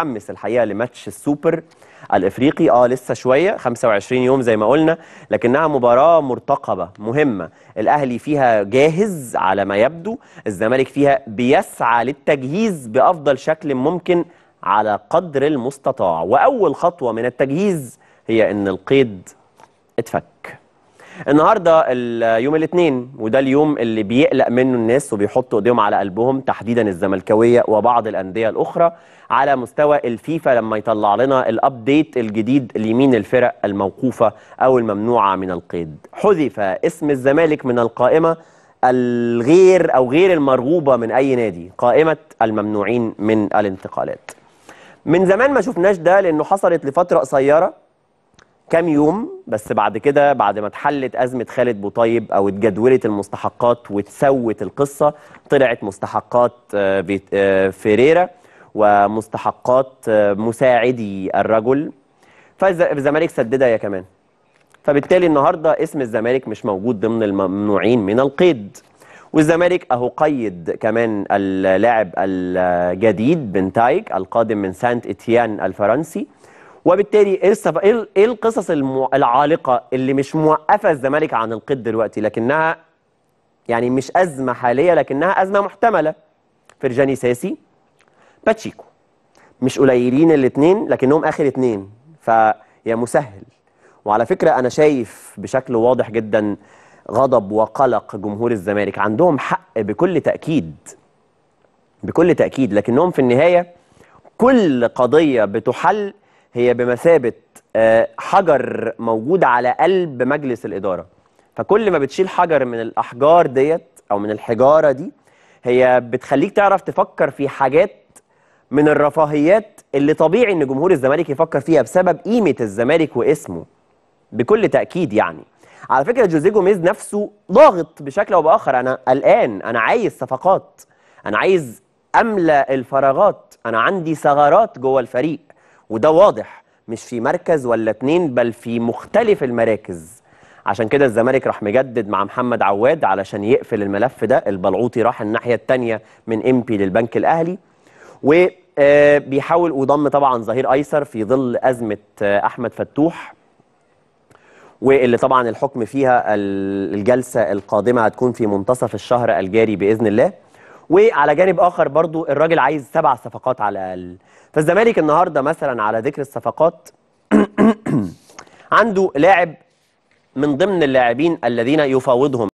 متحمس الحقيقه لماتش السوبر الافريقي اه لسه شويه 25 يوم زي ما قلنا لكنها مباراه مرتقبه مهمه الاهلي فيها جاهز على ما يبدو الزمالك فيها بيسعى للتجهيز بافضل شكل ممكن على قدر المستطاع واول خطوه من التجهيز هي ان القيد اتفك النهارده يوم الاثنين وده اليوم اللي بيقلق منه الناس وبيحطوا ايديهم على قلبهم تحديدا الزملكاويه وبعض الانديه الاخرى على مستوى الفيفا لما يطلع لنا الابديت الجديد لمين الفرق الموقوفه او الممنوعه من القيد حذف اسم الزمالك من القائمه الغير او غير المرغوبه من اي نادي قائمه الممنوعين من الانتقالات من زمان ما شفناش ده لانه حصلت لفتره قصيره كام يوم بس بعد كده بعد ما اتحلت أزمة خالد بوطيب أو اتجدولت المستحقات واتسوت القصة طلعت مستحقات آه، آه، فيريرا ومستحقات آه، مساعدي الرجل فالزمالك سددها يا كمان فبالتالي النهارده اسم الزمالك مش موجود ضمن الممنوعين من القيد والزمالك اهو قيد كمان اللاعب الجديد بنتايك القادم من سانت اتيان الفرنسي وبالتالي ايه إيه, ايه القصص العالقه اللي مش موقفه الزمالك عن القيد دلوقتي لكنها يعني مش ازمه حاليه لكنها ازمه محتمله فرجاني ساسي باتشيكو مش قليلين الاثنين لكنهم اخر اثنين فيا مسهل وعلى فكره انا شايف بشكل واضح جدا غضب وقلق جمهور الزمالك عندهم حق بكل تاكيد بكل تاكيد لكنهم في النهايه كل قضيه بتحل هي بمثابه آه، حجر موجود على قلب مجلس الاداره فكل ما بتشيل حجر من الاحجار ديت او من الحجاره دي هي بتخليك تعرف تفكر في حاجات من الرفاهيات اللي طبيعي ان جمهور الزمالك يفكر فيها بسبب قيمه الزمالك واسمه بكل تاكيد يعني على فكره جوزيه جوميز نفسه ضاغط بشكل او باخر انا قلقان انا عايز صفقات انا عايز املا الفراغات انا عندي ثغرات جوه الفريق وده واضح مش في مركز ولا اتنين بل في مختلف المراكز عشان كده الزمالك راح مجدد مع محمد عواد علشان يقفل الملف ده البلعوطي راح الناحيه الثانيه من امبي للبنك الاهلي وبيحاول آه، وضم طبعا ظهير ايسر في ظل ازمه آه، احمد فتوح واللي طبعا الحكم فيها الجلسه القادمه هتكون في منتصف الشهر الجاري باذن الله وعلى جانب اخر برضو الراجل عايز سبع صفقات على الاقل فالزمالك النهارده مثلا على ذكر الصفقات عنده لاعب من ضمن اللاعبين الذين يفاوضهم